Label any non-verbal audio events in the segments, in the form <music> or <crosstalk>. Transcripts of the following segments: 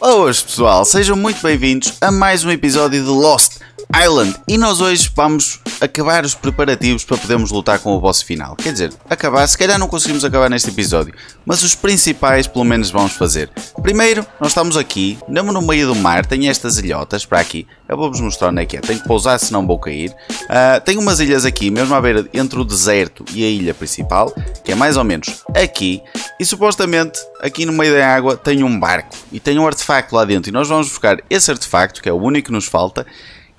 hoje pessoal, sejam muito bem-vindos a mais um episódio de Lost Island e nós hoje vamos acabar os preparativos para podermos lutar com o boss final. Quer dizer, acabar, se calhar não conseguimos acabar neste episódio, mas os principais pelo menos vamos fazer. Primeiro, nós estamos aqui, mesmo no meio do mar, tem estas ilhotas para aqui, eu vou-vos mostrar onde é que é, tenho que pousar senão vou cair. Uh, ah, tem umas ilhas aqui, mesmo à beira, entre o deserto e a ilha principal, que é mais ou menos aqui, e supostamente aqui no meio da água tem um barco e tem um artefacto lá dentro, e nós vamos buscar esse artefacto, que é o único que nos falta,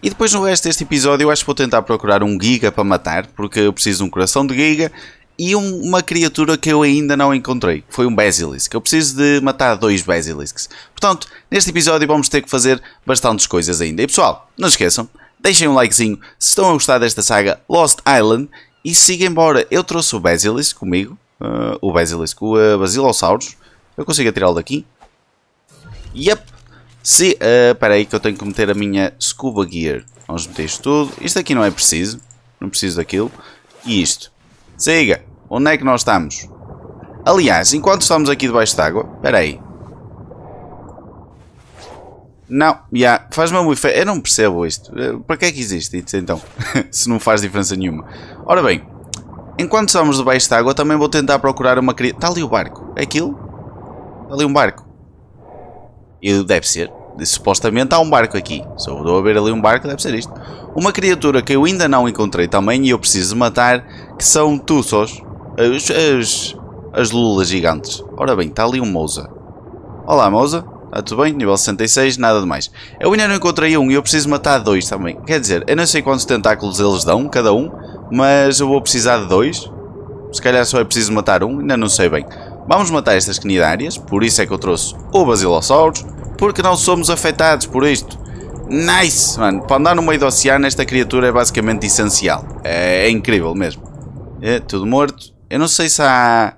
e depois no resto deste episódio eu acho que vou tentar procurar um giga para matar, porque eu preciso de um coração de giga e um, uma criatura que eu ainda não encontrei, que foi um Basilisk. Eu preciso de matar dois Basilisks. Portanto, neste episódio vamos ter que fazer bastantes coisas ainda. E pessoal, não esqueçam, deixem um likezinho se estão a gostar desta saga Lost Island e siga embora. Eu trouxe o Basilisk comigo, uh, o Basilisk, o uh, Basilosaurus. Eu consigo atirá-lo daqui? Yep, se... Eh, espera aí que eu tenho que meter a minha scuba gear. Vamos meter isto tudo. Isto aqui não é preciso. Não preciso daquilo. E isto. Siga. Onde é que nós estamos? Aliás, enquanto estamos aqui debaixo d'água... Espera aí. Não, yeah, faz muito efeito. Eu não percebo isto. Eh, para que é que existe isto então? <laughs> Se não faz diferença nenhuma. Ora bem, enquanto estamos debaixo de água, também vou tentar procurar uma criatura. Está ali o barco. É aquilo? Está ali um barco. E deve ser. Supostamente há um barco aqui. Se eu estou a ver ali um barco, deve ser isto. Uma criatura que eu ainda não encontrei também e eu preciso matar, que são tussos. As, as, as lulas gigantes. Ora bem, está ali um Moza. Olá, Moza, Está tudo bem? Nível 66, nada de mais. Eu ainda não encontrei um e eu preciso matar dois também. Quer dizer, eu não sei quantos tentáculos eles dão, cada um, mas eu vou precisar de dois. Se calhar só é preciso matar um, ainda não sei bem. Vamos matar estas cnidárias, por isso é que eu trouxe o Basilossauros, porque não somos afetados por isto. Nice, mano. Para andar no meio do oceano, esta criatura é basicamente essencial. É, é incrível mesmo. É, tudo morto. Eu não sei se há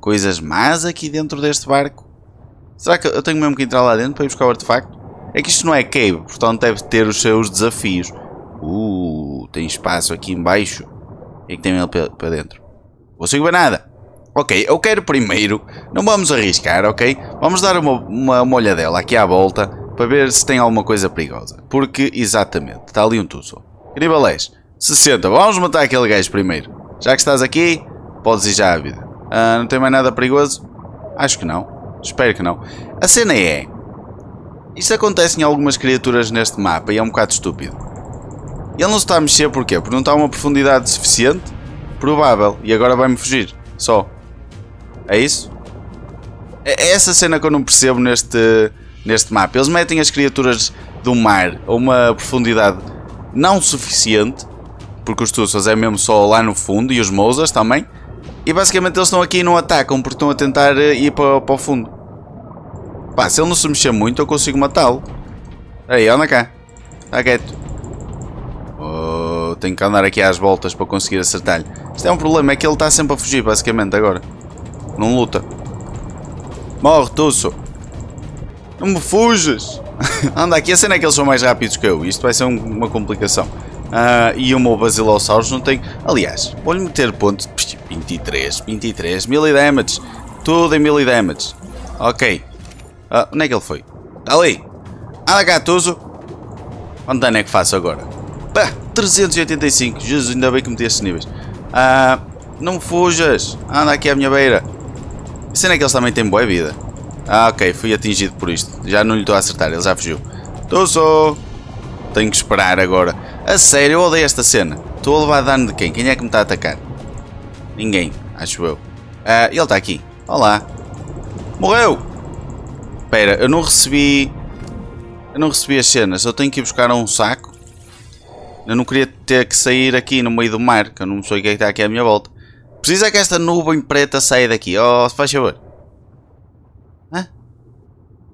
coisas más aqui dentro deste barco. Será que eu tenho mesmo que entrar lá dentro para ir buscar o artefacto? É que isto não é cave, portanto deve ter os seus desafios. Uh, tem espaço aqui embaixo. E é que tem ele para dentro. Não consigo ver nada. Ok, eu quero primeiro, não vamos arriscar, ok? Vamos dar uma, uma, uma olhadela aqui à volta para ver se tem alguma coisa perigosa. Porque, exatamente, está ali um tuso. Gribalés, 60, vamos matar aquele gajo primeiro. Já que estás aqui, podes ir já à vida. Ah, não tem mais nada perigoso? Acho que não. Espero que não. A cena é... Isto acontece em algumas criaturas neste mapa e é um bocado estúpido. Ele não se está a mexer porquê? Porque não está a uma profundidade suficiente? Provável. E agora vai-me fugir. Só. É isso? É, é essa cena que eu não percebo neste, neste mapa. Eles metem as criaturas do mar a uma profundidade não suficiente, porque os Tussas é mesmo só lá no fundo e os Mousas também. E basicamente eles estão aqui e não atacam porque estão a tentar eh, ir para, para o fundo. Pá, se ele não se mexer muito eu consigo matá-lo. Aí, anda cá. Está quieto. Oh, tenho que andar aqui às voltas para conseguir acertar-lhe. Isto é um problema, é que ele está sempre a fugir basicamente agora não luta. Morre, Tusso. Não me fujas. <laughs> Anda aqui, a cena é que eles são mais rápidos que eu. Isto vai ser uma complicação. Uh, e o meu Basilossauros não tem... Aliás, vou-lhe meter ponto... 23, 23, 1000 damage. Tudo em 1000 damage. Ok. Uh, onde é que ele foi? ali. Anda cá, Tuso. Onde dano é que faço agora? Pá, 385. Jesus, ainda bem que meti estes níveis. Uh, não fujas. Anda aqui à minha beira. A cena é que eles também têm boa vida. Ah, ok, fui atingido por isto. Já não lhe estou a acertar, ele já fugiu. só. Tenho que esperar agora. A sério, eu odeio esta cena. Estou a levar dano de quem? Quem é que me está a atacar? Ninguém, acho eu. Ah, ele está aqui. Olá. Morreu! Espera, eu não recebi... Eu não recebi as cenas. Eu tenho que ir buscar um saco. Eu não queria ter que sair aqui no meio do mar, que eu não sei o que é que está aqui à minha volta. Precisa que esta nuvem preta saia daqui. Oh, se faz favor. Hã?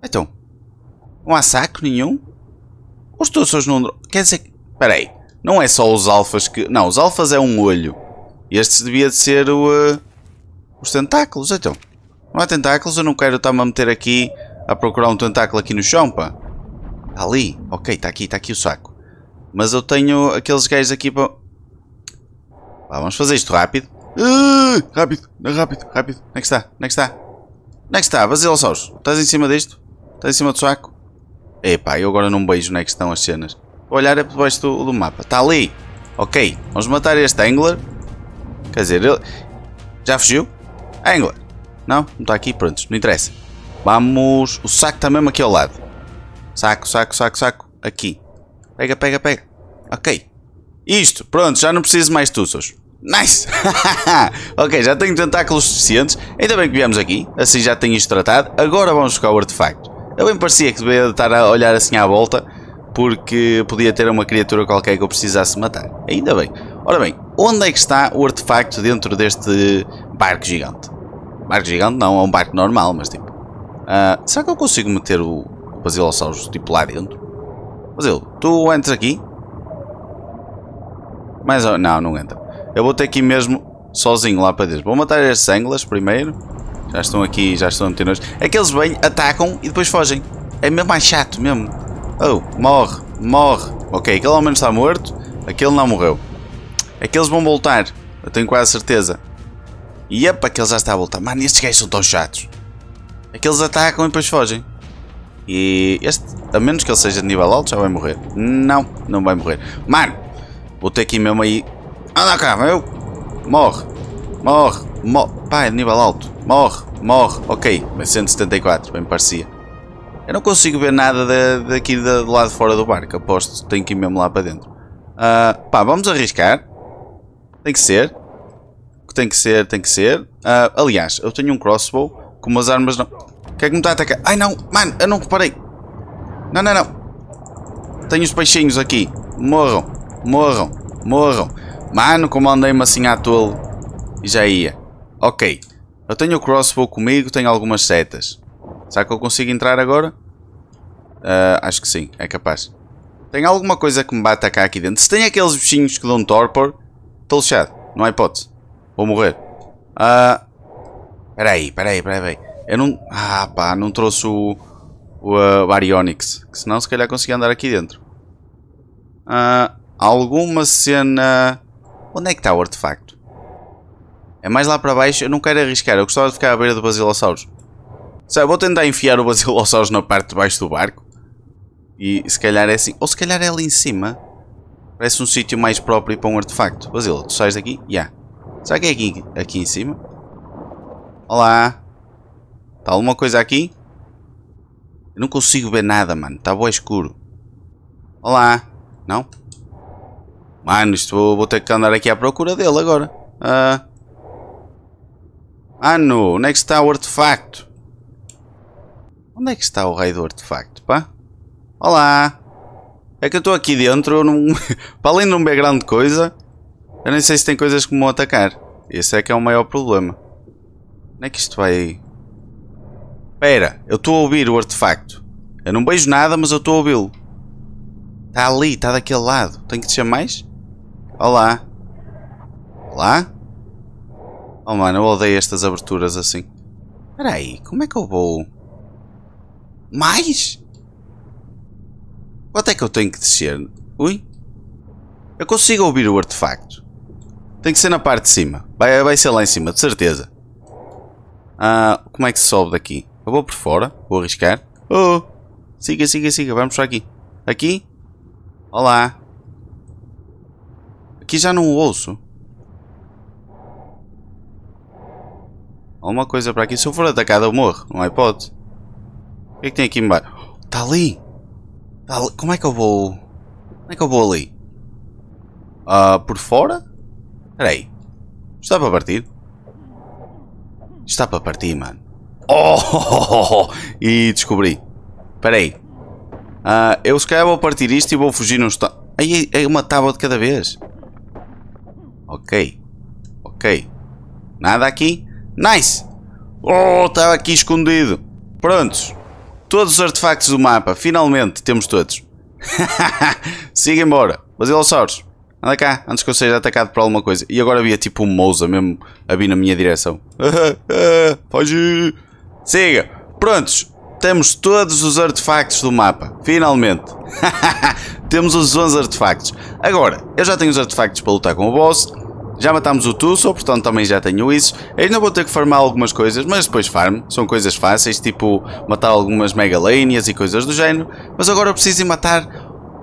Então. Não há saco nenhum? Os tussas não... Quer dizer que... Espera aí. Não é só os alfas que... Não, os alfas é um olho. Este devia de ser o... Uh... Os tentáculos, então. Não há tentáculos, eu não quero estar-me a meter aqui a procurar um tentáculo aqui no chão, pá. Está ali. Ok, está aqui, está aqui o saco. Mas eu tenho aqueles gajos aqui para... vamos fazer isto rápido. Uh, rápido, rápido, rápido. Onde é que está? Onde é que está? Onde é que está? Vazilossauros, estás em cima disto? Estás em cima do saco? Epá, eu agora não beijo onde é que estão as cenas. Vou olhar é por baixo do, do mapa. Está ali. Ok, vamos matar este Angler. Quer dizer, ele... Já fugiu? Angler. Não? Não está aqui? Pronto, não interessa. Vamos... O saco está mesmo aqui ao lado. Saco, saco, saco, saco. Aqui. Pega, pega, pega. Ok. Isto. Pronto, já não preciso mais de tuços. Nice! <laughs> ok, já tenho tentáculos suficientes. Ainda bem que viemos aqui. Assim já tenho isto tratado. Agora vamos buscar o artefacto. Eu bem parecia que devia estar a olhar assim à volta. Porque podia ter uma criatura qualquer que eu precisasse matar. Ainda bem. Ora bem, onde é que está o artefacto dentro deste barco gigante? Barco gigante não, é um barco normal, mas tipo... Uh, será que eu consigo meter o, o tipo lá dentro? Basil, tu entras aqui? Mas oh, não, não entra. Eu vou ter aqui mesmo sozinho lá para dentro. Vou matar estes anglas primeiro. Já estão aqui, já estão a meter nós. É que eles vêm, atacam e depois fogem. É mesmo mais chato mesmo. Oh, morre, morre. Ok, aquele ao menos está morto. Aquele não morreu. Aqueles é vão voltar. Eu tenho quase certeza. E epa, aquele já está a voltar. Mano, estes gajos são tão chatos. Aqueles é atacam e depois fogem. E este, a menos que ele seja de nível alto, já vai morrer. Não, não vai morrer. Mano, vou ter que ir mesmo aí Anda cá, meu! Morre! Morre! Morre! Pá, é nível alto! Morre! Morre! Ok, mas 174, bem parecia. Eu não consigo ver nada de, daqui de, do lado fora do barco, aposto. Tenho que ir mesmo lá para dentro. Uh, pá, vamos arriscar. Tem que ser. Tem que ser, tem que ser. Uh, aliás, eu tenho um crossbow com umas armas não... que é que me está a atacar? Ai não, mano, eu não reparei. Não, não, não. Tenho os peixinhos aqui. Morram, morram, morram. Mano, como andei-me assim à tolo. E já ia. Ok. Eu tenho o crossbow comigo, tenho algumas setas. Será que eu consigo entrar agora? Uh, acho que sim, é capaz. Tem alguma coisa que me bata cá aqui dentro. Se tem aqueles bichinhos que dão torpor, estou lixado. Não há hipótese. Vou morrer. Ah... Uh, peraí, peraí, peraí, Eu não... Ah pá, não trouxe o... O uh, Que senão se calhar consegui andar aqui dentro. Uh, alguma cena... Onde é que está o artefacto? É mais lá para baixo, eu não quero arriscar, eu gostava de ficar à beira do Basilossauros. Sabe, vou tentar enfiar o Basilossauros na parte de baixo do barco. E se calhar é assim, ou se calhar é ali em cima. Parece um sítio mais próprio para um artefacto. Basilo, tu sais daqui? Já. Yeah. Será que é aqui, aqui em cima? Olá. Está alguma coisa aqui? Eu não consigo ver nada, mano. Está boa escuro. Olá. Não? Mano, isto vou, vou ter que andar aqui à procura dele agora. Ah. Mano, ah, onde é que está o artefacto? Onde é que está o rei do artefacto, pá? Olá! É que eu estou aqui dentro, <laughs> para além de não ver grande coisa, eu nem sei se tem coisas que me vão atacar. Esse é que é o maior problema. Onde é que isto vai Espera, Pera, eu estou a ouvir o artefacto. Eu não vejo nada, mas eu estou a ouvi-lo. Está ali, está daquele lado. Tenho que descer mais? Olá. Olá? Oh mano, eu odeio estas aberturas assim. Espera aí, como é que eu vou... Mais? Quanto é que eu tenho que descer? Ui? Eu consigo ouvir o artefacto. Tem que ser na parte de cima. Vai, vai ser lá em cima, de certeza. Ah, como é que se sobe daqui? Eu vou por fora, vou arriscar. Oh, siga, siga, siga, vamos para aqui. Aqui? Olá aqui já não ouço. Alguma coisa para aqui. Se eu for atacado, eu morro. Não é pode. O que é que tem aqui embaixo? Está ali. Tá ali. Como é que eu vou... Como é que eu vou ali? Uh, por fora? Espera aí. Está para partir? Está para partir, mano. Oh, <laughs> E descobri. Espera aí. Uh, eu se calhar vou partir isto e vou fugir num estou Aí é uma tábua de cada vez. Ok. Ok. Nada aqui? Nice! Oh, estava aqui escondido. Prontos. Todos os artefactos do mapa. Finalmente temos todos. <laughs> Siga embora. Basilossauros. Anda cá, antes que eu seja atacado por alguma coisa. E agora havia tipo um Mousa mesmo a vir na minha direção. <laughs> Foge! Siga! Prontos! Temos todos os artefactos do mapa. Finalmente! <laughs> Temos os 11 artefactos. Agora, eu já tenho os artefactos para lutar com o boss. Já matámos o Tussle, portanto também já tenho isso. Ainda vou ter que farmar algumas coisas, mas depois farm. São coisas fáceis, tipo matar algumas megalâneas e coisas do género. Mas agora eu preciso matar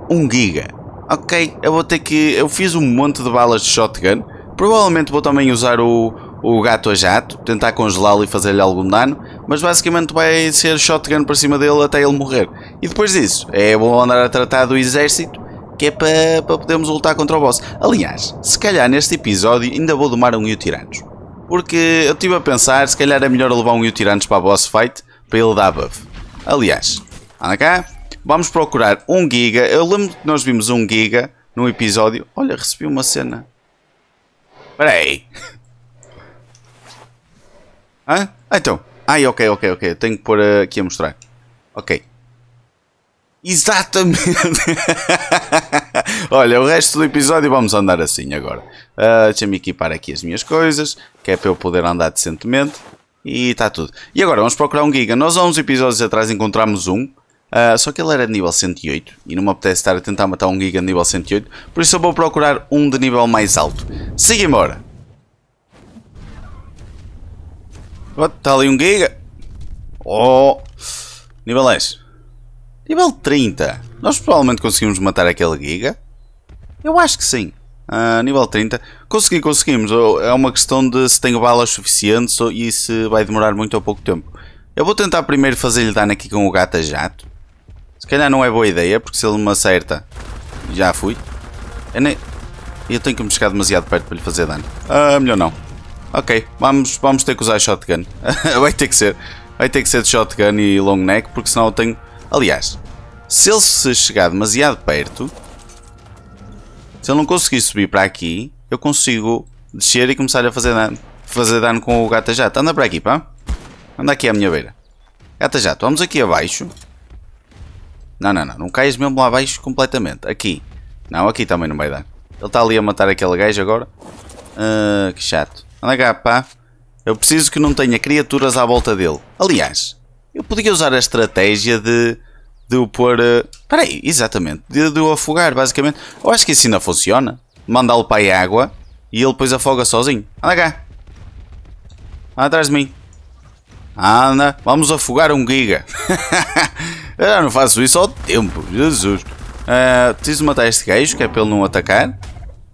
um giga. Ok, eu vou ter que... Eu fiz um monte de balas de shotgun. Provavelmente vou também usar o, o gato a jato, tentar congelá-lo e fazer-lhe algum dano. Mas basicamente vai ser shotgun para cima dele até ele morrer. E depois disso, é bom andar a tratar do exército que é para, para podermos lutar contra o boss. Aliás, se calhar neste episódio ainda vou domar um Yu Tiranos. Porque eu estive a pensar, se calhar é melhor levar um Yu Tiranos para a boss fight para ele dar buff. Aliás, anda cá, vamos procurar um giga. Eu lembro que nós vimos um giga num episódio. Olha, recebi uma cena. Espera aí. <laughs> Hã? Ah, então. Ai, ok, ok, ok. Tenho que pôr eh, aqui a mostrar. Ok. Exatamente! <laughs> Olha, o resto do episódio vamos andar assim agora. Uh, Deixa-me equipar aqui as minhas coisas, que é para eu poder andar decentemente. E está tudo. E agora vamos procurar um Giga. Nós há uns episódios atrás encontramos um, uh, só que ele era de nível 108 e não me apetece estar a tentar matar um Giga de nível 108, por isso eu vou procurar um de nível mais alto. Siga embora! Está oh, ali um Giga! Oh! Nível 10. Nível 30. Nós provavelmente conseguimos matar aquele Giga. Eu acho que sim. Uh, nível 30. Consegui, conseguimos. É uma questão de se tenho balas suficientes e se vai demorar muito ou pouco tempo. Eu vou tentar primeiro fazer-lhe dano aqui com o gata jato. Se calhar não é boa ideia, porque se ele me acerta, já fui. Eu, é nem... eu tenho que me chegar demasiado perto para lhe fazer dano. Uh, melhor não. Ok, vamos, vamos ter que usar shotgun. <laughs> vai ter que ser. Vai ter que ser de shotgun e long neck, porque senão eu tenho... Aliás, se ele se chegar demasiado perto, se ele não conseguir subir para aqui, eu consigo descer e começar a fazer dano, fazer dano com o gata jato. Anda para aqui, pá. Anda aqui à minha beira. Gata jato, vamos aqui abaixo. Não, não, não. Não caias mesmo lá abaixo completamente. Aqui. Não, aqui também não vai dar. Ele está ali a matar aquele gajo agora. Uh, que chato. Anda cá, pá. Eu preciso que não tenha criaturas à volta dele. Aliás, eu podia usar a estratégia de de o pôr. Eh, espera uh, aí, exatamente. De, de o afogar, basicamente. Eu acho que isso assim ainda funciona. Mandá-lo para a água e ele depois afoga sozinho. Anda cá. Anda atrás de mim. Anda. Vamos afogar um giga. <laughs> Eu não faço isso ao tempo. Jesus. Uh, preciso matar este gajo, que é para ele não atacar.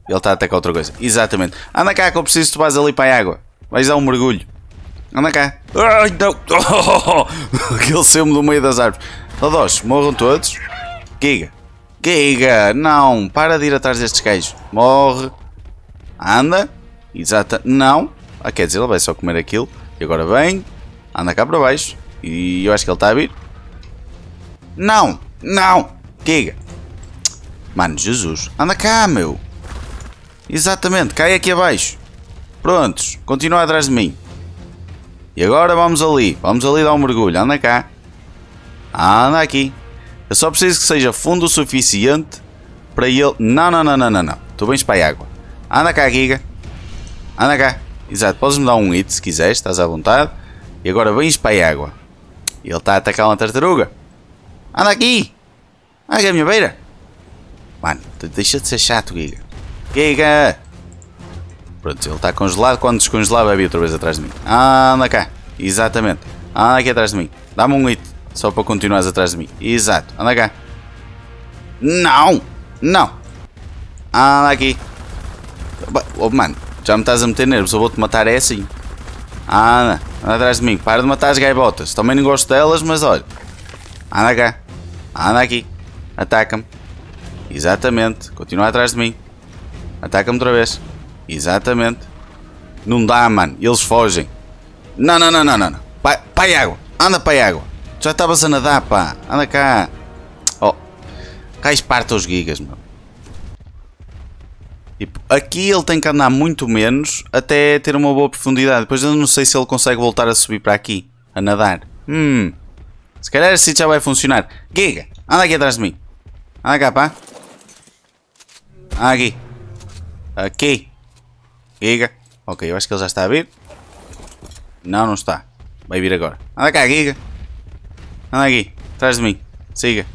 Ele está a atacar outra coisa. Exatamente. Anda cá que eu preciso que tu vás ali para a água. Vais dar um mergulho. Anda cá. Ai, não. <laughs> Aquele saiu-me do meio das árvores. Todos, morram todos. Giga. Giga, não. Para de ir atrás destes gajos. Morre. Anda. Exata. Não. Ah, quer dizer, ele vai só comer aquilo. E agora vem. Anda cá para baixo. E eu acho que ele está a vir. Não. Não. Giga. Mano, Jesus. Anda cá, meu. Exatamente. Cai aqui abaixo. Prontos. Continua atrás de mim. E agora vamos ali. Vamos ali dar um mergulho. Anda cá. Ah, anda aqui. Eu só preciso que seja fundo o suficiente para ele. Não, não, não, não, não, não. Tu vens para a água. Anda cá, Giga. Anda cá. Exato, podes-me dar um hit se quiseres, estás à vontade. E agora vens para a água. Ele está a atacar uma tartaruga. Anda aqui! Anda a minha beira! Mano, deixa de ser chato, Giga. Giga! Pronto, ele está congelado. Quando descongelar, vai vir outra vez atrás de mim. Ah, anda cá. Exatamente. Anda aqui atrás de mim. Dá-me um hit. Só para continuares atrás de mim. Exato. Anda cá. Não! Não! Anda aqui. Oh, mano, já me estás a meter nervos. Eu vou-te matar é assim. Anda. Anda atrás de mim. Para de matar as gaivotas. Também não gosto delas, mas olha. Anda cá. Anda aqui. Ataca-me. Exatamente. Continua atrás de mim. Ataca-me outra vez. Exatamente. Não dá, mano. Eles fogem. Não, não, não, não, não. Pai, pai água. Anda, pai água. Já estavas a nadar, pá. Anda cá. Oh. Cá esparta os gigas, meu. Tipo, aqui ele tem que andar muito menos até ter uma boa profundidade. Depois eu não sei se ele consegue voltar a subir para aqui. A nadar. Hum. Se calhar assim já vai funcionar. Giga, anda aqui atrás de mim. Anda cá, pá. Aqui. Aqui. Giga. Ok, eu acho que ele já está a vir. Não, não está. Vai vir agora. Anda cá, Giga. Anda aqui, atrás de mim. Siga.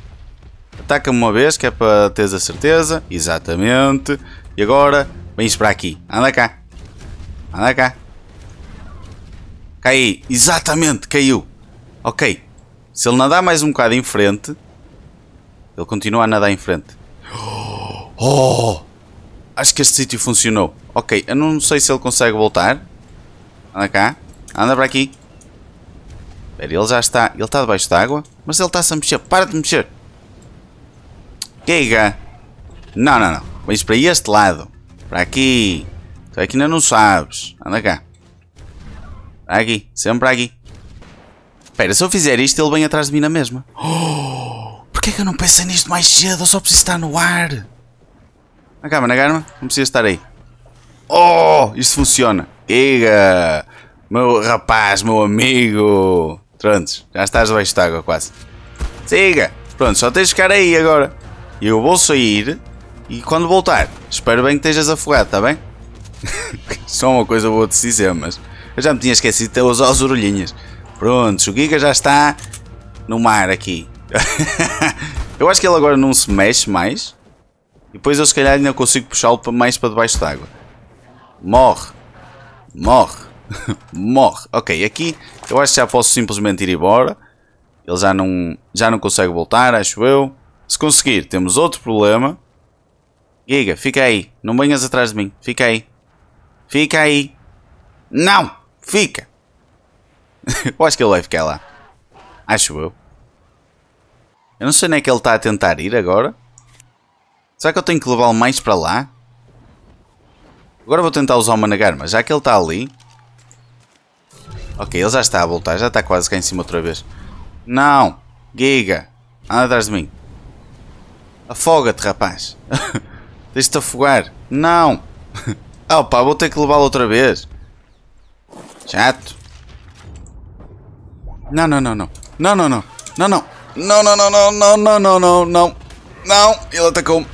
Ataca-me uma vez, que é para teres a certeza. Exatamente. E agora, vens para aqui. Anda cá. Anda cá. Cai Exatamente, caiu. Ok. Se ele nadar mais um bocado em frente, ele continua a nadar em frente. <gasps> Oh! Acho que este sítio funcionou. Ok, eu não sei se ele consegue voltar. Anda cá. Anda para aqui. Espera, ele já está. Ele está debaixo d'água. Mas ele está-se a mexer. Para de mexer. Queiga. Não, não, não. Vens para este lado. Para aqui. Tu aqui é ainda não sabes. Anda cá. Para aqui. Sempre aqui. Espera, se eu fizer isto, ele vem atrás de mim na mesma. Oh, <gasps> Porquê é que eu não pensei nisto mais cedo? Eu só preciso estar no ar. Agarra-me, agarra Não precisa estar aí. Oh, isto funciona. Queiga. meu rapaz, meu amigo. Prontos, já estás debaixo de água quase. Siga! Pronto, só tens de ficar aí agora. Eu vou sair e quando voltar, espero bem que estejas afogado, está bem? <laughs> só uma coisa eu vou te dizer, mas eu já me tinha esquecido de usar as orelhinhas. Prontos, o Giga já está no mar aqui. <laughs> eu acho que ele agora não se mexe mais. E depois eu se calhar ainda consigo puxá-lo mais para debaixo d'água. Morre! Morre! <laughs> Morre. Ok, aqui eu acho que já posso simplesmente ir embora. Ele já não, já não consegue voltar, acho eu. Se conseguir, temos outro problema. Giga, fica aí. Não venhas atrás de mim. Fica aí. Fica aí. Não! Fica! <laughs> eu acho que ele vai ficar lá. Acho eu. Eu não sei nem é que ele está a tentar ir agora. Será que eu tenho que levá-lo mais para lá? Agora vou tentar usar o Managar, mas já que ele está ali... Ok, ele já está a voltar, já está quase cá em cima outra vez. Não! Giga! Anda atrás de mim. Afoga-te, rapaz. Deixa-te <laughs> afogar. Não! ah, <laughs> pá, vou ter que levá-lo outra vez. Chato. Não, não, não, não. Não, não, não. Não, não. Não, não, não, não, não, não, não, não, não. Não, ele atacou-me.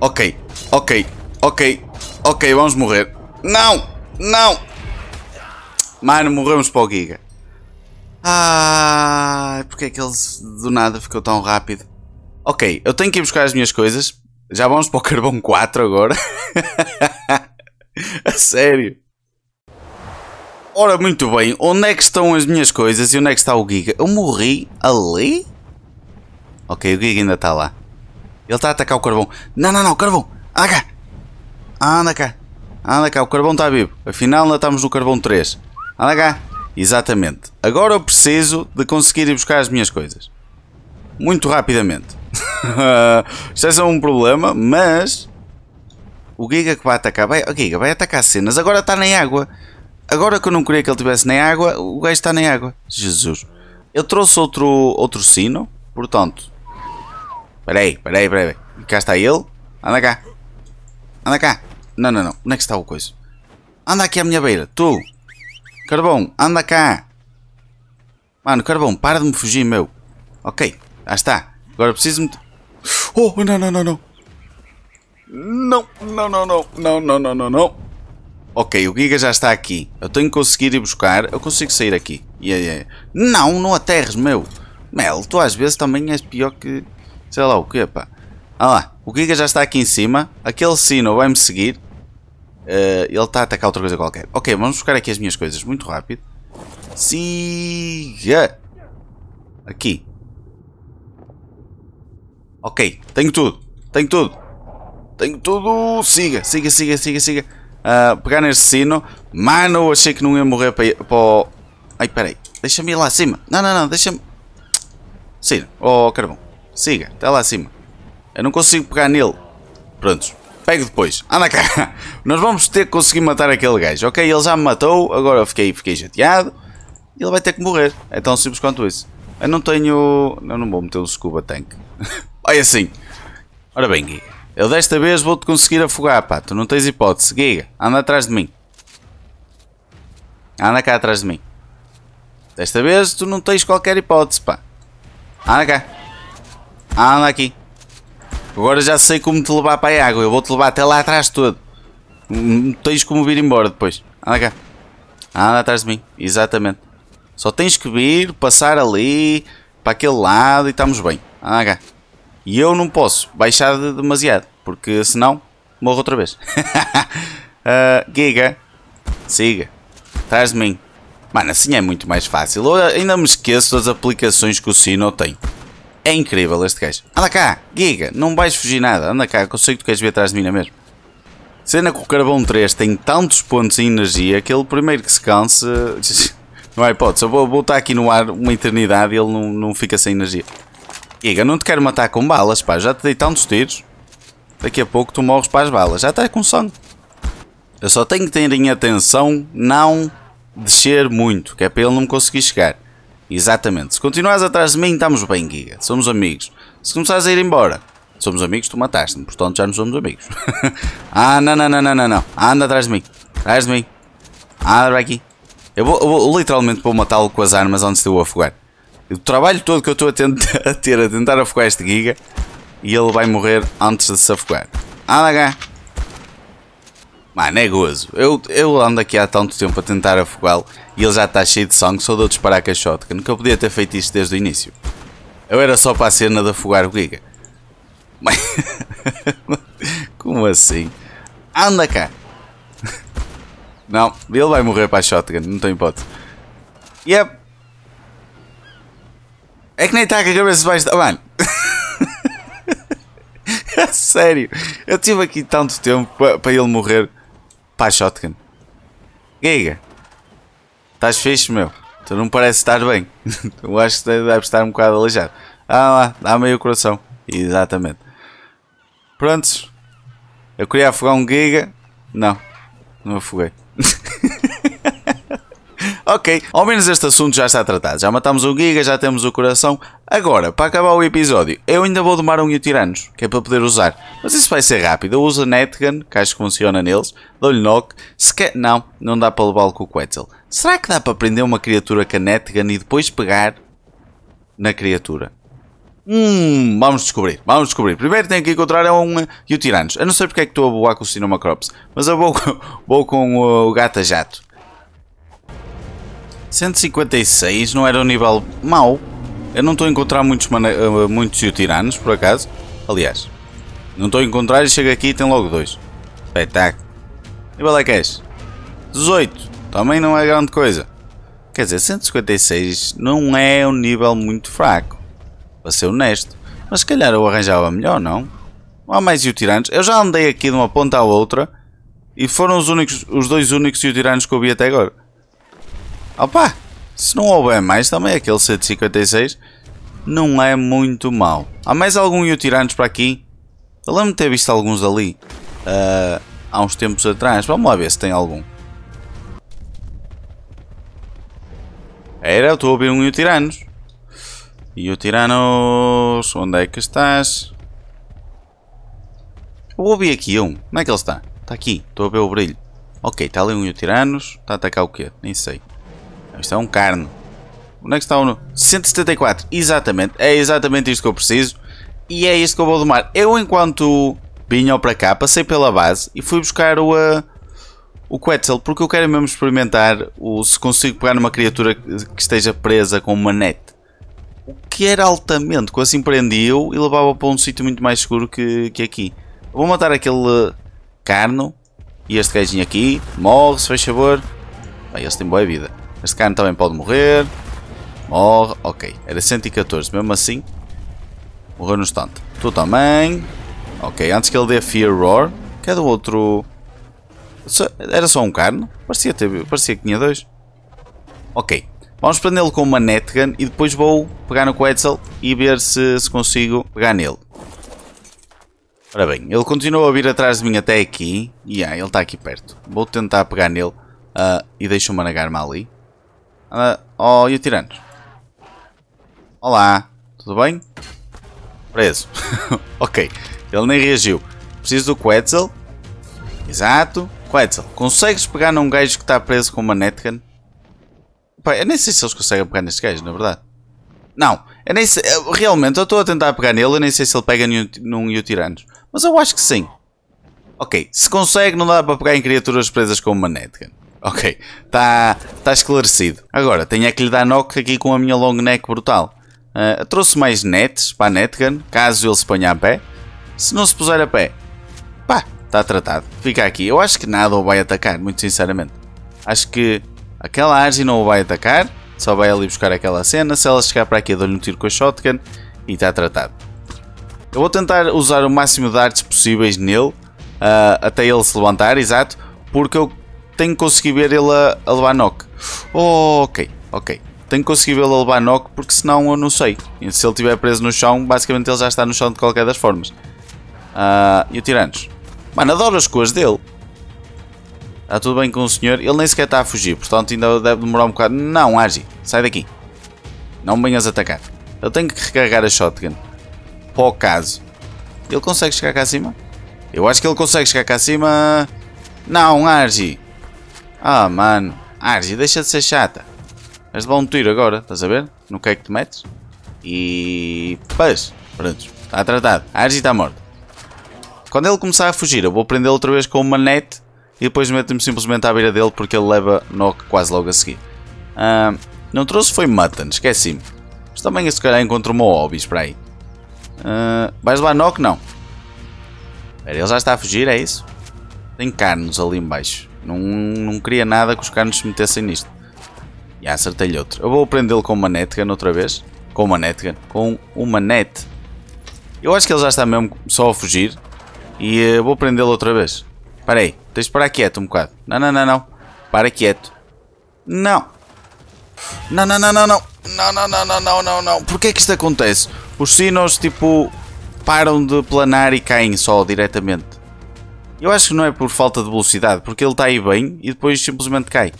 Ok, ok, ok, ok, vamos morrer. Não, não, Mano, morremos para o Giga. Ah, porque é que ele do nada ficou tão rápido? Ok, eu tenho que ir buscar as minhas coisas. Já vamos para o carvão 4 agora. <laughs> A sério. Ora, muito bem. Onde é que estão as minhas coisas e onde é que está o Giga? Eu morri ali? Ok, o Giga ainda está lá. Ele está a atacar o carvão. Não, não, não, carvão. Anda cá. Anda cá. Anda cá, o carvão está vivo. Afinal, ainda estamos no carvão 3. Anda cá. Exatamente. Agora eu preciso de conseguir ir buscar as minhas coisas. Muito rapidamente. <laughs> Isto é só um problema, mas... O Giga que vai atacar... Vai, o Giga vai atacar cenas. Agora está na água. Agora que eu não queria que ele estivesse na água, o gajo está na água. Jesus. Eu trouxe outro, outro sino. Portanto... Peraí, peraí, peraí. Cá está ele. Anda cá. Anda cá. Não, não, não. Onde é que está o coisa? Anda aqui à minha beira. Tu. Carvão, anda cá. Mano, Carvão, para de me fugir, meu. Ok, já está. Agora preciso-me... Oh, não, não, não, não. Não, não, não, não, não, não, não, não, não. Ok, o Giga já está aqui. Eu tenho que conseguir ir buscar. Eu consigo sair aqui. Yeah, yeah. Não, não aterres, meu. Mel, tu às vezes também és pior que... Sei lá o quê, pá. Ah lá, o Giga já está aqui em cima. Aquele sino vai-me seguir. Uh, ele está a atacar outra coisa qualquer. Ok, vamos buscar aqui as minhas coisas muito rápido. Siga! Aqui. Ok, tenho tudo. Tenho tudo. Tenho tudo. Siga, siga, siga, siga, siga. Uh, pegar nesse sino. Mano, achei que não ia morrer para, para o... Ai, peraí. Deixa-me ir lá acima. Não, não, não. Deixa-me... Sino. Oh, carvão. Siga. Está lá acima. Eu não consigo pegar nele. Prontos pego depois. Anda cá. Nós vamos ter que conseguir matar aquele gajo. Ok, ele já me matou. Agora eu fiquei, fiquei chateado. Ele vai ter que morrer. É tão simples quanto isso. Eu não tenho... Eu não vou meter um scuba tank. <laughs> Olha assim. Ora bem, Giga. Eu desta vez vou-te conseguir afogar, pá. Tu não tens hipótese. Giga, anda atrás de mim. Anda cá atrás de mim. Desta vez tu não tens qualquer hipótese, pá. Anda cá. Anda aqui. Agora já sei como te levar para a água. Eu vou-te levar até lá atrás todo. Hum, tens como vir embora depois. Anda cá. Anda atrás de mim. Exatamente. Só tens que vir, passar ali, para aquele lado e estamos bem. Anda cá. E eu não posso baixar de demasiado, porque senão morro outra vez. uh, <laughs> Giga, siga. Atrás de mim. Mano, assim é muito mais fácil. Eu ainda me esqueço das aplicações que o Sino tem. É incrível este gajo. Anda cá, Giga, não vais fugir nada. Anda cá, eu sei que tu queres ver atrás de mim, não é mesmo? Cena que o Carvão 3 tem tantos pontos em energia que ele primeiro que se canse... <laughs> Não há hipótese, eu vou, vou estar aqui no ar uma eternidade e ele não, não fica sem energia. Giga, não te quero matar com balas, pá. Já te dei tantos tiros. Daqui a pouco tu morres para as balas. Já estás com sangue. Eu só tenho que ter em atenção não descer muito, que é para ele não conseguir chegar. Exatamente. Se continuares atrás de mim, estamos bem, Giga. Somos amigos. Se começares a ir embora, somos amigos, tu mataste-me. Portanto, já não somos amigos. <laughs> ah, não, não, não, não, não, não. Anda atrás de mim. Atrás de mim. Anda para aqui. Eu vou, eu vou literalmente vou matá-lo com as armas antes de eu afogar. O trabalho todo que eu estou a, tentar, <laughs> a ter a tentar afogar este Giga e ele vai morrer antes de se afogar. Anda cá. Mano, é gozo. Eu, eu ando aqui há tanto tempo a tentar afogá-lo e ele já está cheio de sangue, só dou disparar com a shotgun, que eu podia ter feito isto desde o início. Eu era só para a cena de afogar o Giga. Mas... <laughs> Como assim? Anda cá! Não, ele vai morrer para a shotgun, não tem hipótese. Yep. É que nem está com a cabeça debaixo da... Mano... <laughs> É sério, eu tive aqui tanto tempo para ele morrer Pá, Shotgun. Giga. Estás fixe, meu? Tu não parece estar bem. <laughs> Eu acho que deve estar um bocado aleijado. Ah lá, dá meio coração. Exatamente. Prontos. Eu queria afogar um giga. Não, não afoguei. <laughs> Ok, ao menos este assunto já está tratado. Já matamos o Giga, já temos o coração. Agora, para acabar o episódio, eu ainda vou domar um Yutiranos, que é para poder usar. Mas isso vai ser rápido. Eu uso a Netgun, que acho que funciona neles. Dou-lhe knock. Não, não dá para levá-lo com o Quetzal. Será que dá para prender uma criatura com a Netgun e depois pegar na criatura? Hum, vamos descobrir, vamos descobrir. Primeiro tenho que encontrar é um Yutiranos. Eu não sei porque é que estou a boar com o Cinema Crops, mas eu vou, <laughs> vou com o Gata Jato. 156 não era um nível mau. Eu não estou a encontrar muitos, eh, muitos tiranos, por acaso. Aliás, não estou a encontrar e chego aqui e tem logo dois. Espetáculo. Nível é que és? 18. Também não é grande coisa. Quer dizer, 156 não é um nível muito fraco. Para ser honesto. Mas se calhar eu arranjava melhor, não? Não há mais tiranos. Eu já andei aqui de uma ponta à outra. E foram os, únicos, os dois únicos tiranos que eu vi até agora. Opa! Se não houver mais também, aquele 156 não é muito mau. Há mais algum Yutirantes para aqui? Eu lembro de ter visto alguns ali uh, ah, há uns tempos atrás. Vamos lá ver se tem algum. Era, eu estou a ouvir um Yutiranos. Yutiranos, onde é que estás? Eu ouvi aqui um. Onde é que ele está? Está aqui, estou a ver o brilho. Ok, está ali um Yutiranos. Está a atacar o quê? Nem sei. Isto é um carno. Onde é que está o 174. Exatamente. É exatamente isto que eu preciso. E é isto que eu vou domar. Eu, enquanto vinha para cá, passei pela base e fui buscar o, uh, o Quetzal. Porque eu quero mesmo experimentar o, se consigo pegar numa criatura que esteja presa com uma net. O que era altamente. Que assim prendia e levava para um sítio muito mais seguro que, que aqui. Vou matar aquele carno. E este gajinho aqui. Morre, se faz favor. Bem, eles têm boa vida. Este carne também pode morrer. Morre. Ok. Era 114. Mesmo assim, morreu no instante. Tu também. Ok. Antes que ele dê Fear Roar. Que é do outro... Era só um carne? Parecia, ter... Parecia que tinha dois. Ok. Vamos prendê-lo com uma netgun e depois vou pegar no Quetzal e ver se, se consigo pegar nele. Ora bem, ele continua a vir atrás de mim até aqui. E yeah, ele está aqui perto. Vou tentar pegar nele uh, e deixo o anagar garma ali. Olha oh, e o tirano? Olá, tudo bem? Preso. <laughs> ok, ele nem reagiu. Preciso do Quetzal. Exato. Quetzal, consegues pegar num gajo que está preso com uma netgun? Pá, eu nem sei se eles conseguem pegar neste gajo, na verdade. Não, eu nem sei, eu, realmente eu estou a tentar pegar nele, e nem sei se ele pega num, num Yutiranos. Mas eu acho que sim. Ok, se consegue não dá para pegar em criaturas presas com uma netgun. Ok, está tá esclarecido. Agora, tenho é que lhe dar knock aqui com a minha long neck brutal. Uh, trouxe mais nets para a netgun, caso ele se ponha a pé. Se não se puser a pé, pá, está tratado. Fica aqui. Eu acho que nada o vai atacar, muito sinceramente. Acho que aquela Argy não o vai atacar. Só vai ali buscar aquela cena. Se ela chegar para aqui, dou-lhe um tiro com a shotgun e está tratado. Eu vou tentar usar o máximo de artes possíveis nele. Uh, até ele se levantar, exato. Porque eu tenho que conseguir ver ele a, a levar knock. Oh, ok, ok. Tenho que conseguir vê-lo a levar knock porque senão eu não sei. E se ele estiver preso no chão, basicamente ele já está no chão de qualquer das formas. Uh, e o Tiranos? Mano, adoro as coisas dele. Está tudo bem com o senhor. Ele nem sequer está a fugir, portanto ainda deve demorar um bocado. Não, Agi, sai daqui. Não me venhas atacar. Eu tenho que recarregar a shotgun. Por caso. Ele consegue chegar cá acima? Eu acho que ele consegue chegar cá acima. Não, Argi. Ah, mano. Argy, deixa de ser chata. Mas de bom tiro agora, estás a ver? No que é que te metes? E... Pois, pronto. Está tratado. Argy está morto. Quando ele começar a fugir, eu vou prendê-lo outra vez com uma net e depois meto-me simplesmente à beira dele porque ele leva knock quase logo a seguir. Ah, não trouxe foi mutton, esqueci-me. Mas também se calhar encontro uma para aí. Ah, vais lá knock? Não. Pera, ele já está a fugir, é isso? Tem carnos ali embaixo. Não, não queria nada que os carnes se metessem nisto. E acertei-lhe outro. Eu vou prendê-lo com uma netgun outra vez. Com uma netgun. Com uma net. Eu acho que ele já está mesmo só a fugir. E eu eh, vou prendê-lo outra vez. Espera aí. Tens de parar quieto um bocado. Não, não, não, não. Para quieto. Não. Não, não, não, não, não. Não, não, não, não, não, não, não. Porquê é que isto acontece? Os sinos, tipo, param de planar e caem só diretamente. Eu acho que não é por falta de velocidade, porque ele está aí bem e depois simplesmente cai.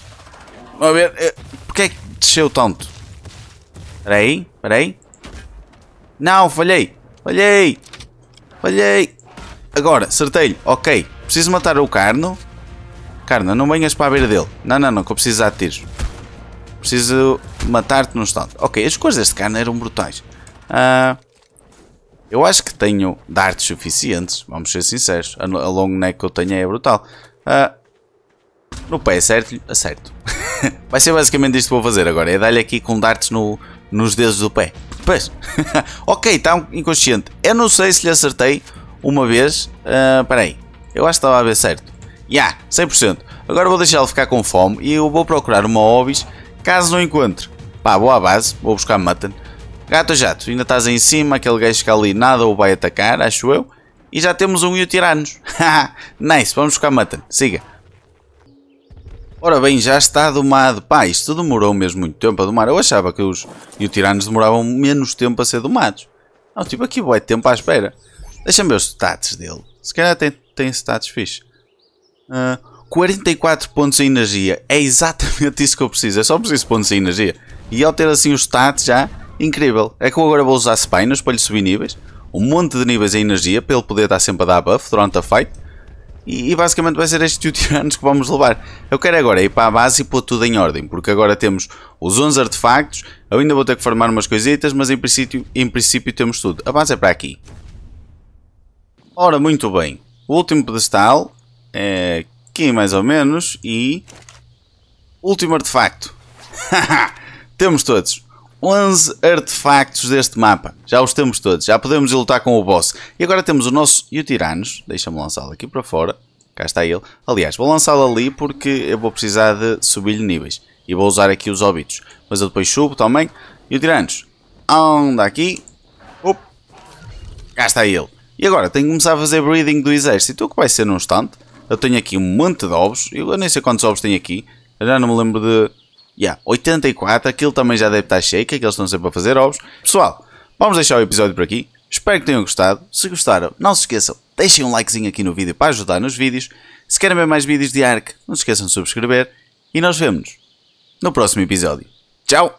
Vamos ver, eh, porque é que desceu tanto? Espera aí, espera aí. Não, falhei, falhei, falhei. Agora, acertei-lhe, ok. Preciso matar o Carno. Carno, não venhas para a beira dele. Não, não, não, que eu preciso de tiros. Preciso matar-te num instante. Ok, as coisas deste Carno eram brutais. Ah... Uh... Eu acho que tenho darts suficientes, vamos ser sinceros. A, a long neck que eu tenho é brutal. Ah, no pé acerto-lhe, acerto. <laughs> Vai ser basicamente isto que vou fazer agora, é dar-lhe aqui com darts no, nos dedos do pé. Pois, <laughs> ok, está inconsciente. Eu não sei se lhe acertei uma vez. Espera ah, uh, aí, eu acho que estava a ver certo. Já, yeah, 100%. Agora vou deixá-lo ficar com fome e eu vou procurar uma hobbies, caso não encontre. Pá, vou à base, vou buscar mutton. Gato Jato, ainda estás em cima, aquele gajo que ali nada o vai atacar, acho eu. E já temos um e o tiranos. <laughs> nice, vamos buscar Mutton, siga. Ora bem, já está domado. Pá, isto demorou mesmo muito tempo a domar. Eu achava que os tiranos demoravam menos tempo a ser domados. Não, tipo, aqui vai tempo à espera. Deixa-me ver os status dele. Se calhar tem, tem stats fixe. Uh, ah, 44 pontos de energia. É exatamente isso que eu preciso. é só preciso pontos de energia. E ao ter assim os status já, Incrível. É que eu agora vou usar Spinus para lhe subir níveis. Um monte de níveis em energia para ele poder estar sempre a dar buff durante a fight. E, e basicamente vai ser este estes <laughs> tiranos que vamos levar. Eu quero agora ir para a base e pôr tudo em ordem. Porque agora temos os 11 artefactos. Eu ainda vou ter que formar umas coisitas, mas em princípio, em princípio temos tudo. A base é para aqui. Ora, muito bem. O último pedestal é aqui mais ou menos. E... Último artefacto. <laughs> Temos todos. 11 artefactos deste mapa. Já os temos todos, já podemos lutar com o boss. E agora temos o nosso e o Tiranos. Deixa-me lançá-lo aqui para fora. Cá está ele. Aliás, vou lançá-lo ali porque eu vou precisar de subir-lhe níveis. E vou usar aqui os óbitos. Mas eu depois subo também. E o Tiranos. Anda aqui. Cá está ele. E agora tenho que começar a fazer breeding do exército. O que vai ser num instante. Eu tenho aqui um monte de ovos. Eu nem sei quantos ovos tenho aqui. Eu já não me lembro de Yeah, 84, aquilo também já deve estar cheio, é que eles estão sempre a fazer ovos. Pessoal, vamos deixar o episódio por aqui. Espero que tenham gostado. Se gostaram, não se esqueçam, deixem um likezinho aqui no vídeo para ajudar nos vídeos. Se querem ver mais vídeos de Ark, não se esqueçam de subscrever. E nós vemos-nos no próximo episódio. Tchau!